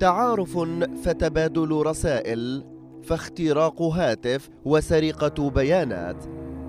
تعارف فتبادل رسائل فاختراق هاتف وسرقة بيانات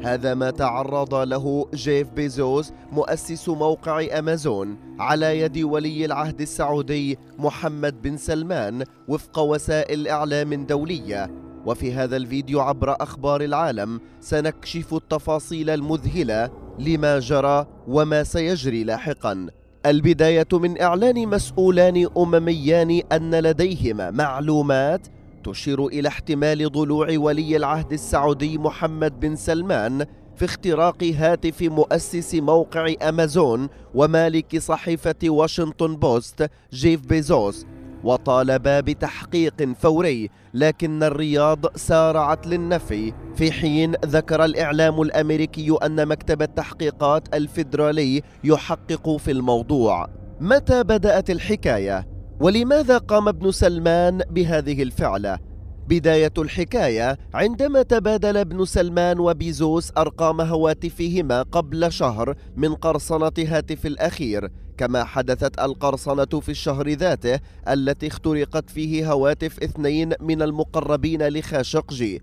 هذا ما تعرض له جيف بيزوس مؤسس موقع أمازون على يد ولي العهد السعودي محمد بن سلمان وفق وسائل إعلام دولية وفي هذا الفيديو عبر أخبار العالم سنكشف التفاصيل المذهلة لما جرى وما سيجري لاحقاً البداية من إعلان مسؤولان أمميان أن لديهما معلومات تشير إلى احتمال ضلوع ولي العهد السعودي محمد بن سلمان في اختراق هاتف مؤسس موقع أمازون ومالك صحيفة واشنطن بوست جيف بيزوس وطالبا بتحقيق فوري لكن الرياض سارعت للنفي في حين ذكر الإعلام الأمريكي أن مكتب التحقيقات الفيدرالي يحقق في الموضوع متى بدأت الحكاية؟ ولماذا قام ابن سلمان بهذه الفعلة؟ بداية الحكاية عندما تبادل ابن سلمان وبيزوس أرقام هواتفهما قبل شهر من قرصنة هاتف الأخير كما حدثت القرصنة في الشهر ذاته التي اخترقت فيه هواتف اثنين من المقربين لخاشقجي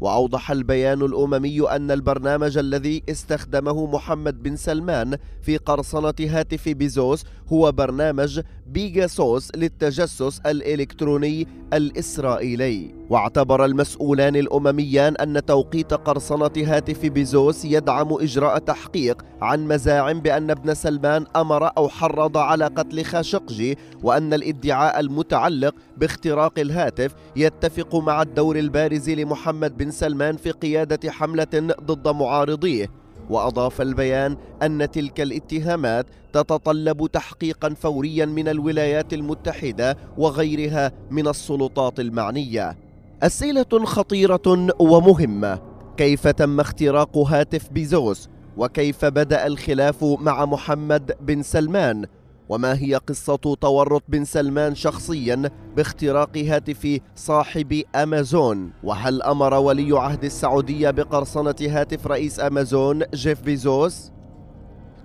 وأوضح البيان الأممي أن البرنامج الذي استخدمه محمد بن سلمان في قرصنة هاتف بيزوس هو برنامج بيجاسوس للتجسس الإلكتروني الإسرائيلي واعتبر المسؤولان الأمميان أن توقيت قرصنة هاتف بيزوس يدعم إجراء تحقيق عن مزاعم بأن ابن سلمان أمر أو حرض على قتل خاشقجي وأن الادعاء المتعلق باختراق الهاتف يتفق مع الدور البارز لمحمد بن سلمان في قيادة حملة ضد معارضيه واضاف البيان ان تلك الاتهامات تتطلب تحقيقا فوريا من الولايات المتحده وغيرها من السلطات المعنيه أسئلة خطيرة ومهمة كيف تم اختراق هاتف بيزوس وكيف بدأ الخلاف مع محمد بن سلمان وما هي قصة تورط بن سلمان شخصيا باختراق هاتف صاحب أمازون وهل أمر ولي عهد السعودية بقرصنة هاتف رئيس أمازون جيف بيزوس؟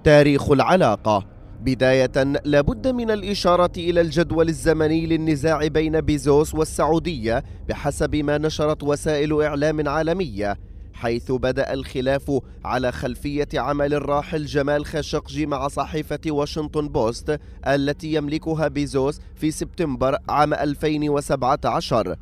تاريخ العلاقة بداية لابد من الإشارة إلى الجدول الزمني للنزاع بين بيزوس والسعودية بحسب ما نشرت وسائل إعلام عالمية حيث بدأ الخلاف على خلفية عمل الراحل جمال خاشقجي مع صحيفة واشنطن بوست التي يملكها بيزوس في سبتمبر عام 2017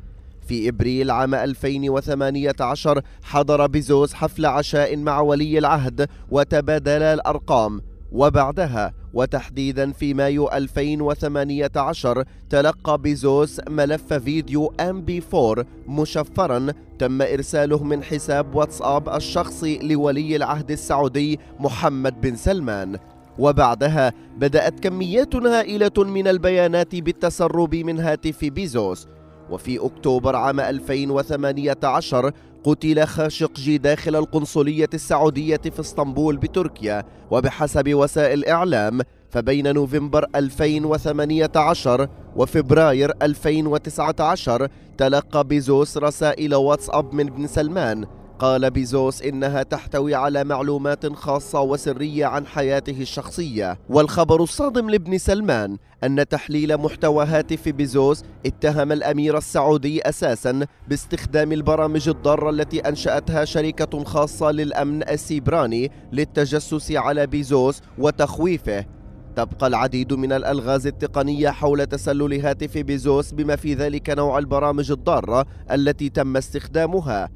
في إبريل عام 2018 حضر بيزوس حفل عشاء مع ولي العهد وتبادلا الأرقام وبعدها وتحديدا في مايو 2018 تلقى بيزوس ملف فيديو ام بي 4 مشفرا تم ارساله من حساب واتساب الشخصي لولي العهد السعودي محمد بن سلمان وبعدها بدأت كميات هائلة من البيانات بالتسرب من هاتف بيزوس وفي أكتوبر عام 2018 قتل خاشقجي داخل القنصلية السعودية في اسطنبول بتركيا وبحسب وسائل إعلام فبين نوفمبر 2018 وفبراير 2019 تلقى بيزوس رسائل واتساب من ابن سلمان قال بيزوس إنها تحتوي على معلومات خاصة وسرية عن حياته الشخصية والخبر الصادم لابن سلمان أن تحليل محتوى هاتف بيزوس اتهم الأمير السعودي أساسا باستخدام البرامج الضارة التي أنشأتها شركة خاصة للأمن السيبراني للتجسس على بيزوس وتخويفه تبقى العديد من الألغاز التقنية حول تسلل هاتف بيزوس بما في ذلك نوع البرامج الضارة التي تم استخدامها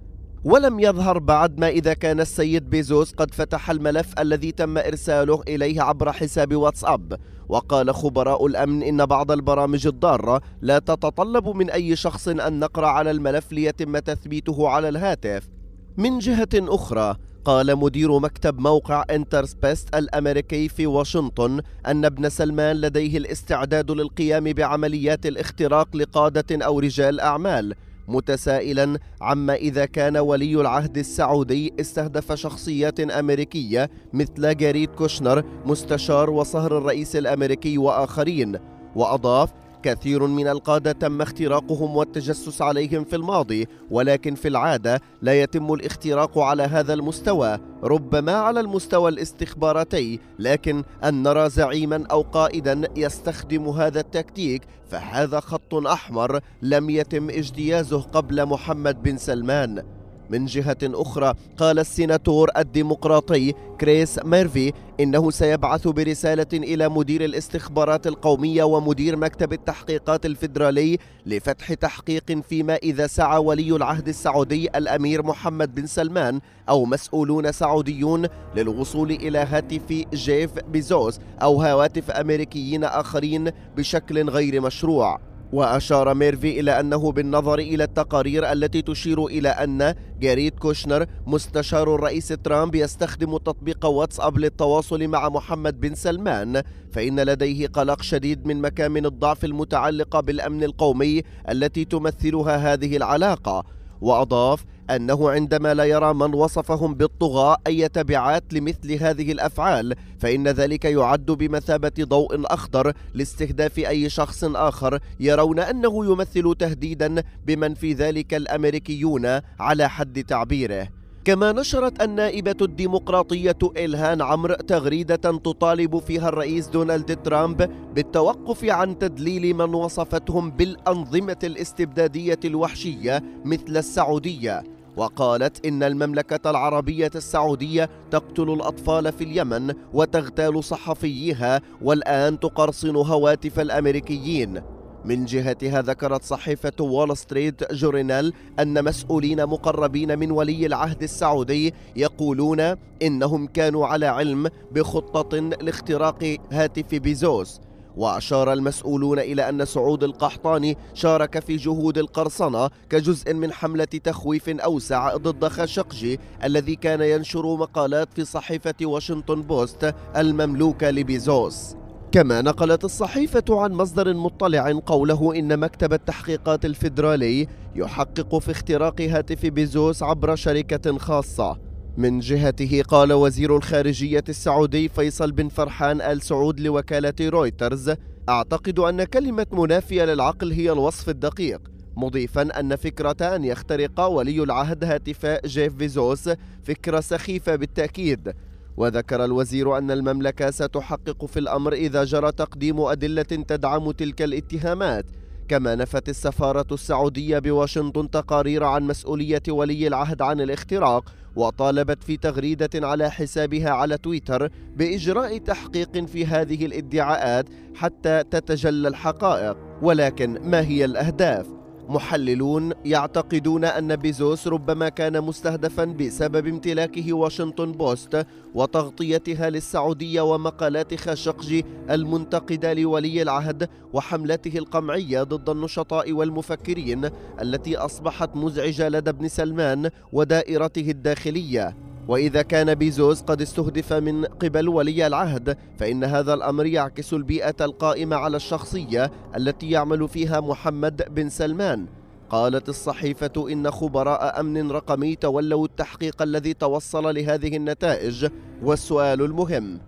ولم يظهر بعد ما إذا كان السيد بيزوس قد فتح الملف الذي تم إرساله إليه عبر حساب واتساب وقال خبراء الأمن إن بعض البرامج الضارة لا تتطلب من أي شخص أن نقرأ على الملف ليتم تثبيته على الهاتف من جهة أخرى قال مدير مكتب موقع انترسبيست الامريكي في واشنطن ان ابن سلمان لديه الاستعداد للقيام بعمليات الاختراق لقاده او رجال اعمال متسائلا عما اذا كان ولي العهد السعودي استهدف شخصيات امريكيه مثل جاريد كوشنر مستشار وصهر الرئيس الامريكي واخرين واضاف كثير من القادة تم اختراقهم والتجسس عليهم في الماضي ولكن في العادة لا يتم الاختراق على هذا المستوى ربما على المستوى الاستخباراتي لكن أن نرى زعيما أو قائدا يستخدم هذا التكتيك فهذا خط أحمر لم يتم اجتيازه قبل محمد بن سلمان من جهة أخرى قال السيناتور الديمقراطي كريس ميرفي إنه سيبعث برسالة إلى مدير الاستخبارات القومية ومدير مكتب التحقيقات الفيدرالي لفتح تحقيق فيما إذا سعى ولي العهد السعودي الأمير محمد بن سلمان أو مسؤولون سعوديون للوصول إلى هاتف جيف بيزوس أو هواتف أمريكيين آخرين بشكل غير مشروع وأشار ميرفي إلى أنه بالنظر إلى التقارير التي تشير إلى أن جاريد كوشنر مستشار الرئيس ترامب يستخدم تطبيق واتساب للتواصل مع محمد بن سلمان فإن لديه قلق شديد من مكامن الضعف المتعلقة بالأمن القومي التي تمثلها هذه العلاقة وأضاف أنه عندما لا يرى من وصفهم بالطغاة أي تبعات لمثل هذه الأفعال فإن ذلك يعد بمثابة ضوء أخضر لاستهداف أي شخص آخر يرون أنه يمثل تهديدا بمن في ذلك الأمريكيون على حد تعبيره كما نشرت النائبة الديمقراطية إلهان عمر تغريدة تطالب فيها الرئيس دونالد ترامب بالتوقف عن تدليل من وصفتهم بالأنظمة الاستبدادية الوحشية مثل السعودية وقالت إن المملكة العربية السعودية تقتل الأطفال في اليمن وتغتال صحفيها والآن تقرصن هواتف الأمريكيين من جهتها ذكرت صحيفة وول ستريت جورنال أن مسؤولين مقربين من ولي العهد السعودي يقولون إنهم كانوا على علم بخطة لاختراق هاتف بيزوس وأشار المسؤولون إلى أن سعود القحطاني شارك في جهود القرصنة كجزء من حملة تخويف أوسع ضد خاشقجي الذي كان ينشر مقالات في صحيفة واشنطن بوست المملوكة لبيزوس كما نقلت الصحيفة عن مصدر مطلع قوله إن مكتب التحقيقات الفيدرالي يحقق في اختراق هاتف بيزوس عبر شركة خاصة من جهته قال وزير الخارجية السعودي فيصل بن فرحان آل سعود لوكالة رويترز أعتقد أن كلمة منافية للعقل هي الوصف الدقيق مضيفا أن فكرة أن يخترق ولي العهد هاتف جيف فيزوس فكرة سخيفة بالتأكيد وذكر الوزير أن المملكة ستحقق في الأمر إذا جرى تقديم أدلة تدعم تلك الاتهامات كما نفت السفارة السعودية بواشنطن تقارير عن مسؤولية ولي العهد عن الاختراق وطالبت في تغريدة على حسابها على تويتر بإجراء تحقيق في هذه الادعاءات حتى تتجلى الحقائق ولكن ما هي الأهداف؟ محللون يعتقدون أن بيزوس ربما كان مستهدفا بسبب امتلاكه واشنطن بوست وتغطيتها للسعودية ومقالات خاشقجي المنتقدة لولي العهد وحملته القمعية ضد النشطاء والمفكرين التي أصبحت مزعجة لدى ابن سلمان ودائرته الداخلية وإذا كان بيزوس قد استهدف من قبل ولي العهد فإن هذا الأمر يعكس البيئة القائمة على الشخصية التي يعمل فيها محمد بن سلمان قالت الصحيفة إن خبراء أمن رقمي تولوا التحقيق الذي توصل لهذه النتائج والسؤال المهم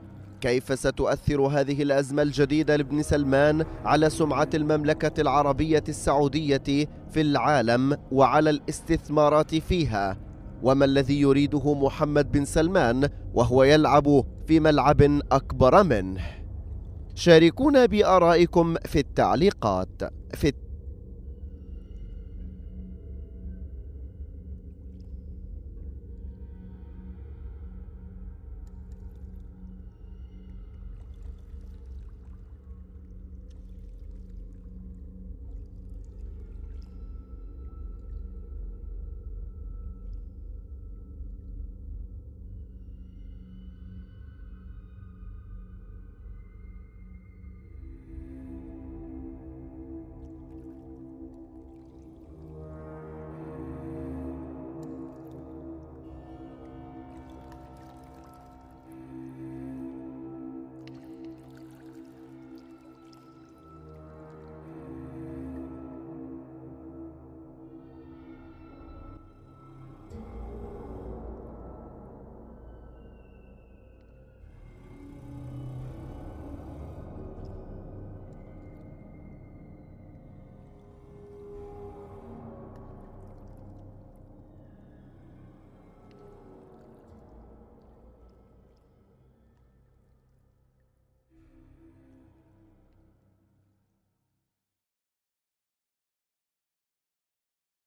كيف ستؤثر هذه الأزمة الجديدة لابن سلمان على سمعة المملكة العربية السعودية في العالم وعلى الاستثمارات فيها؟ وما الذي يريده محمد بن سلمان وهو يلعب في ملعب أكبر منه شاركونا بآرائكم في التعليقات في التعليقات